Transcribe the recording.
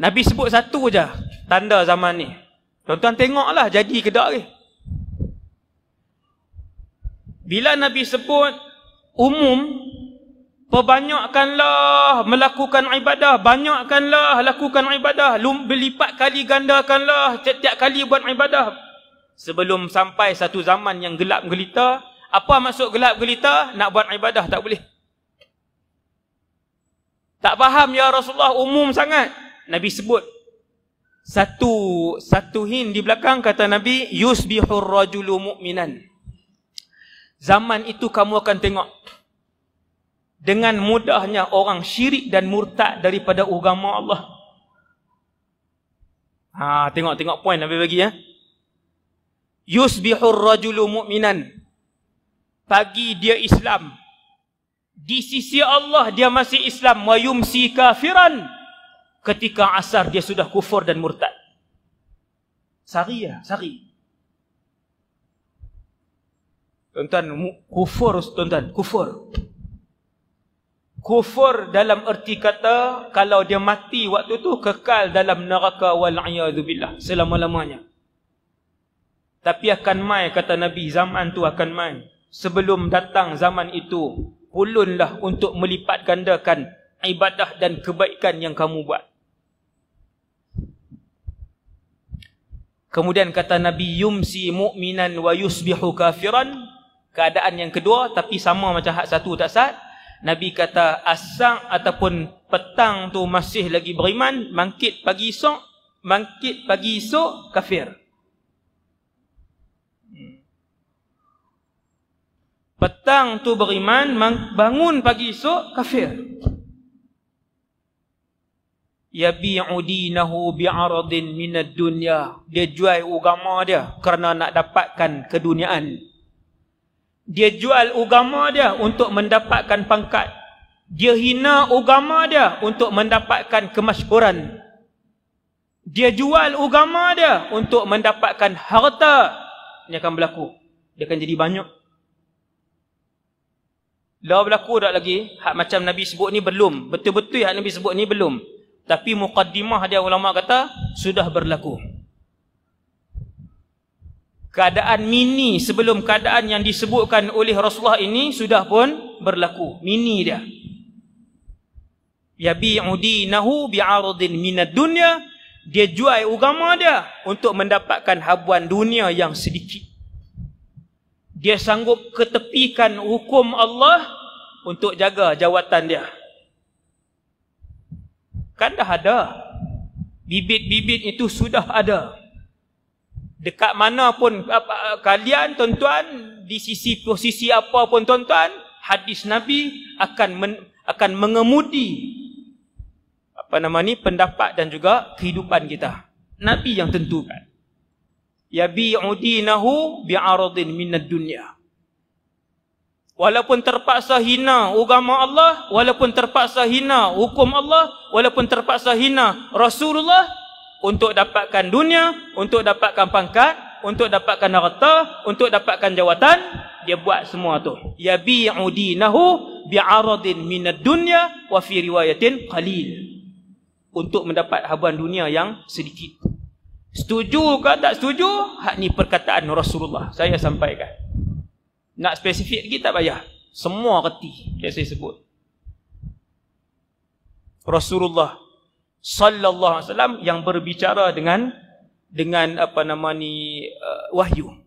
Nabi sebut satu je tanda zaman ni. Tuan-tuan tengoklah jadi ke tak ni. Bila Nabi sebut umum perbanyakkanlah melakukan ibadah, banyakkanlah lakukan ibadah, berlipat kali gandakanlah setiap kali buat ibadah. Sebelum sampai satu zaman yang gelap gelita, apa maksud gelap gelita? Nak buat ibadah tak boleh. Tak faham ya Rasulullah umum sangat. Nabi sebut satu satu hin di belakang kata Nabi yusbihur rajulu mu'minan. Zaman itu kamu akan tengok dengan mudahnya orang syirik dan murtad daripada agama Allah. Ha tengok tengok poin Nabi bagi ya. Yusbihur rajulu mu'minan. Pagi dia Islam. Di sisi Allah dia masih Islam wa yumsi kafiran ketika asar dia sudah kufur dan murtad. Sari ya, sari. Tuan-tuan, kufur, tuan-tuan, kufur. Kufur dalam erti kata, kalau dia mati waktu tu kekal dalam neraka wal'ayadubillah selama-lamanya. Tapi akan mai, kata Nabi, zaman tu akan mai. Sebelum datang zaman itu, pulunlah untuk melipat gandakan ibadah dan kebaikan yang kamu buat. Kemudian kata Nabi yumsi mu'minan wa yusbihu kafiran. Keadaan yang kedua tapi sama macam hak satu tak sah. Nabi kata asal ataupun petang tu masih lagi beriman, bangkit pagi esok, bangkit pagi esok kafir. Hmm. Petang tu beriman, bangun pagi esok kafir yabi'u dinahu bi'aradin minad dunya dia jual agama dia kerana nak dapatkan keduniaan dia jual agama dia untuk mendapatkan pangkat dia hina agama dia untuk mendapatkan kemasyhuran dia jual agama dia untuk mendapatkan harta ini akan berlaku dia akan jadi banyak dah berlaku dah lagi hak macam nabi sebut ni belum betul-betul hak nabi sebut ni belum tapi mukaddimah dia ulama kata sudah berlaku keadaan mini sebelum keadaan yang disebutkan oleh Rasulullah ini sudah pun berlaku mini dia ya bi'udi nahu bi'ardin minad dunya dia jual agama dia untuk mendapatkan habuan dunia yang sedikit dia sanggup ketepikan hukum Allah untuk jaga jawatan dia Kan dah ada. Bibit-bibit itu sudah ada. Dekat mana pun kalian tuan-tuan di sisi posisi apa pun tuan-tuan, hadis Nabi akan men, akan mengemudi apa nama ni pendapat dan juga kehidupan kita. Nabi yang tentukan. ya Yabi'udinahu bi'aradin minad dunya. Walaupun terpaksa hina agama Allah, walaupun terpaksa hina hukum Allah, walaupun terpaksa hina Rasulullah untuk dapatkan dunia, untuk dapatkan pangkat, untuk dapatkan harta, untuk dapatkan jawatan, dia buat semua tu. Ya bi'u dinahu bi'aradin minad dunya wa fi riwayatin qalil. Untuk mendapat haban dunia yang sedikit. Setuju ke tak setuju? Hak ni perkataan Rasulullah. Saya sampaikan. Nak spesifik lagi tak payah. Semua reti yang saya sebut. Rasulullah sallallahu alaihi wasallam yang berbicara dengan dengan apa nama ni uh, wahyu.